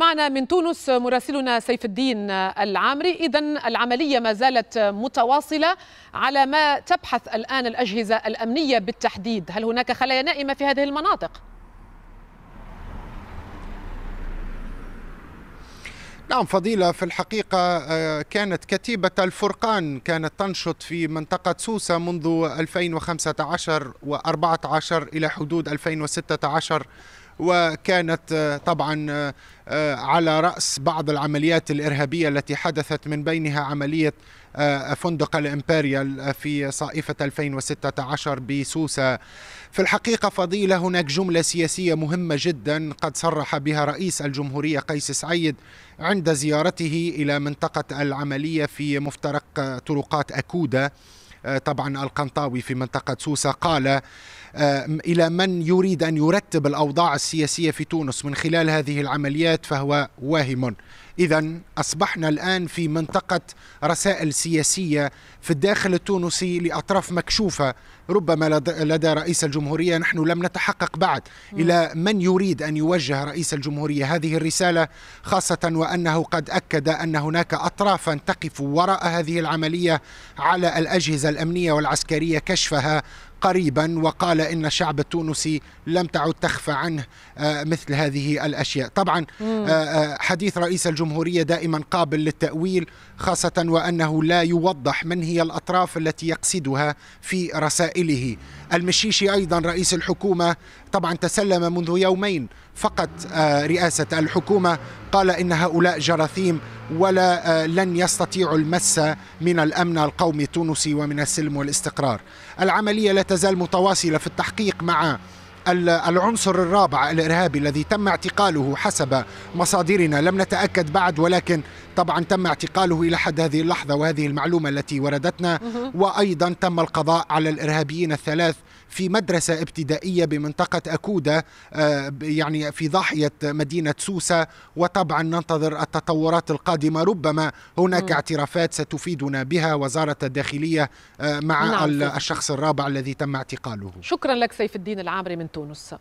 معنا من تونس مراسلنا سيف الدين العامري إذا العملية ما زالت متواصلة على ما تبحث الآن الأجهزة الأمنية بالتحديد هل هناك خلايا نائمة في هذه المناطق؟ نعم فضيلة في الحقيقة آه، كانت كتيبة الفرقان كانت تنشط في منطقة سوسة منذ 2015 و14 إلى حدود 2016 وكانت آه، طبعا آه، آه، على رأس بعض العمليات الإرهابية التي حدثت من بينها عملية فندق الإمبريال في صائفة 2016 بسوسة في الحقيقة فضيلة هناك جملة سياسية مهمة جدا قد صرح بها رئيس الجمهورية قيس سعيد عند زيارته إلى منطقة العملية في مفترق طرقات أكودة آه، طبعا القنطاوي في منطقة سوسة قال آه، إلى من يريد أن يرتب الأوضاع السياسية في تونس من خلال هذه العمليات فهو واهم إذا أصبحنا الآن في منطقة رسائل سياسية في الداخل التونسي لأطراف مكشوفة ربما لدى رئيس الجمهورية نحن لم نتحقق بعد إلى من يريد أن يوجه رئيس الجمهورية هذه الرسالة خاصة وأنه قد أكد أن هناك أطرافا تقف وراء هذه العملية على الأجهزة الأمنية والعسكرية كشفها قريبا وقال ان الشعب التونسي لم تعد تخفى عنه آه، مثل هذه الاشياء طبعا آه، آه، حديث رئيس الجمهوريه دائما قابل للتاويل خاصه وانه لا يوضح من هي الاطراف التي يقصدها في رسائله المشيشي ايضا رئيس الحكومه طبعا تسلم منذ يومين فقط رئاسه الحكومه قال ان هؤلاء جراثيم ولا آه، لن يستطيعوا المس من الامن القومي التونسي ومن السلم والاستقرار. العمليه لا تزال متواصله في التحقيق مع العنصر الرابع الارهابي الذي تم اعتقاله حسب مصادرنا لم نتاكد بعد ولكن طبعا تم اعتقاله إلى حد هذه اللحظة وهذه المعلومة التي وردتنا وأيضا تم القضاء على الإرهابيين الثلاث في مدرسة ابتدائية بمنطقة أكودة آه، يعني في ضاحية مدينة سوسة وطبعا ننتظر التطورات القادمة ربما هناك اعترافات ستفيدنا بها وزارة الداخلية آه، مع نعم. الشخص الرابع الذي تم اعتقاله شكرا لك سيف الدين العامري من تونس